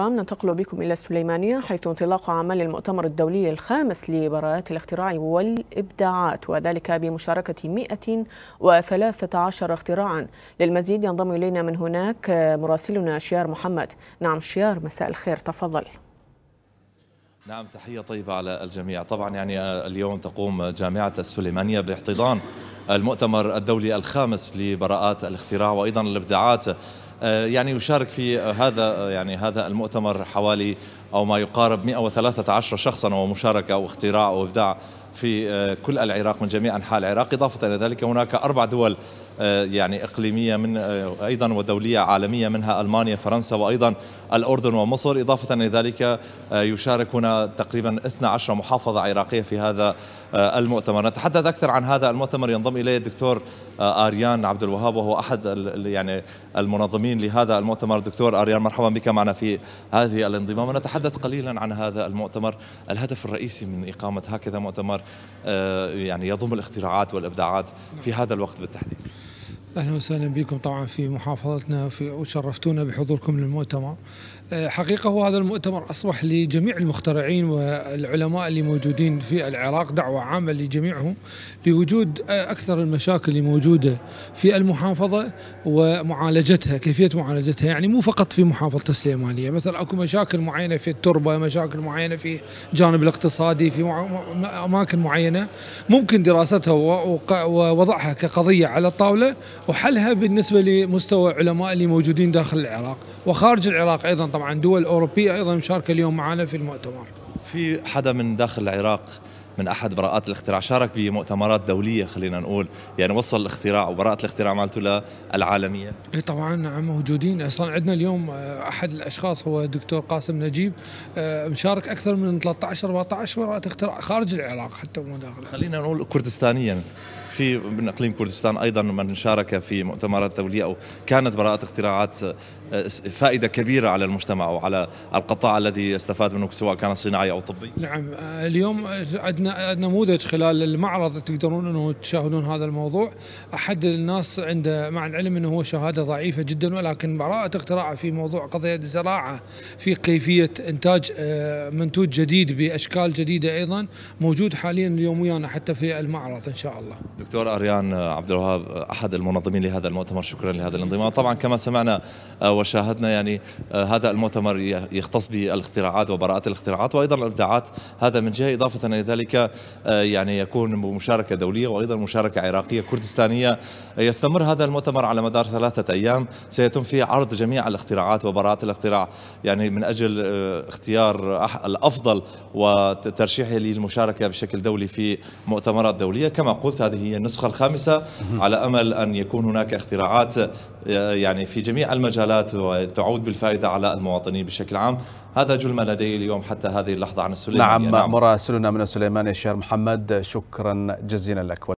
الكرام ننتقل بكم إلى السليمانية حيث انطلاق عمل المؤتمر الدولي الخامس لبراءات الاختراع والإبداعات وذلك بمشاركة 113 اختراعا للمزيد ينضم إلينا من هناك مراسلنا شيار محمد نعم شيار مساء الخير تفضل نعم تحية طيبة على الجميع طبعا يعني اليوم تقوم جامعة السليمانية باحتضان المؤتمر الدولي الخامس لبراءات الاختراع وأيضا الإبداعات آه، يعني يشارك في هذا يعني هذا المؤتمر حوالي او ما يقارب 113 شخصا ومشاركه واختراع وابداع في آه، كل العراق من جميع انحاء العراق اضافه الى ذلك هناك اربع دول آه، يعني اقليميه من ايضا ودوليه عالميه منها المانيا فرنسا وايضا الاردن ومصر اضافه الى ذلك يشارك هنا تقريبا 12 محافظه عراقيه في هذا المؤتمر نتحدث اكثر عن هذا المؤتمر ينضم اليه الدكتور اريان عبد الوهاب وهو احد يعني المنظمين المضمونين لهذا المؤتمر دكتور أريان مرحبا بك معنا في هذه الانضمام نتحدث قليلا عن هذا المؤتمر الهدف الرئيسي من إقامة هكذا مؤتمر آه، يعني يضم الاختراعات والإبداعات في هذا الوقت بالتحديد اهلا وسهلا بكم طبعا في محافظتنا في وشرفتونا بحضوركم للمؤتمر. آه، حقيقه هو هذا المؤتمر اصبح لجميع المخترعين والعلماء اللي موجودين في العراق دعوه عامه لجميعهم لوجود آه، اكثر المشاكل اللي موجوده في المحافظه ومعالجتها، كيفيه معالجتها يعني مو فقط في محافظه السليمانيه، مثلا اكو مشاكل معينه في التربه، مشاكل معينه في الجانب الاقتصادي، في اماكن معينه ممكن دراستها ووضعها كقضيه على الطاوله وحلها بالنسبة لمستوى علماء اللي موجودين داخل العراق وخارج العراق أيضا طبعا دول أوروبية أيضا مشاركة اليوم معنا في المؤتمر في حدا من داخل العراق من احد براءات الاختراع شارك بمؤتمرات دوليه خلينا نقول يعني وصل الاختراع وبراءه الاختراع مالته للعالميه اي طبعا نعم موجودين اصلا عندنا اليوم آه، احد الاشخاص هو الدكتور قاسم نجيب آه، مشارك اكثر من 13 14 براءه اختراع خارج العراق حتى مو داخل خلينا نقول كردستانيا في من اقليم كردستان ايضا من شارك في مؤتمرات دوليه او كانت براءه اختراعات آه، فائده كبيره على المجتمع وعلى القطاع الذي استفاد منه سواء كان صناعي او طبي. نعم آه، اليوم عندنا نموذج خلال المعرض تقدرون انه تشاهدون هذا الموضوع احد الناس عنده مع العلم انه هو شهاده ضعيفه جدا ولكن براءه اختراعه في موضوع قضيه الزراعه في كيفيه انتاج آه، منتوج جديد باشكال جديده ايضا موجود حاليا اليوم ويانا حتى في المعرض ان شاء الله. دكتور اريان عبد الوهاب احد المنظمين لهذا المؤتمر شكرا لهذا الانضمام طبعا كما سمعنا آه، وشاهدنا يعني آه، هذا المؤتمر يختص بالاختراعات وبراءات الاختراعات وايضا الابداعات هذا من جهه اضافه الى ذلك آه، يعني يكون مشاركه دوليه وايضا مشاركه عراقيه كردستانيه يستمر هذا المؤتمر على مدار ثلاثه ايام سيتم فيه عرض جميع الاختراعات وبراءات الاختراع يعني من اجل اختيار الافضل وترشيحه للمشاركه بشكل دولي في مؤتمرات دوليه كما قلت هذه هي النسخة الخامسة على أمل أن يكون هناك اختراعات آه، يعني في جميع المجالات وتعود بالفائدة على المواطنين بشكل عام هذا جل ما لدي اليوم حتى هذه اللحظة عن السليمانية نعم, نعم. مراسلنا من السليمانية الشهر محمد شكرا جزيلا لك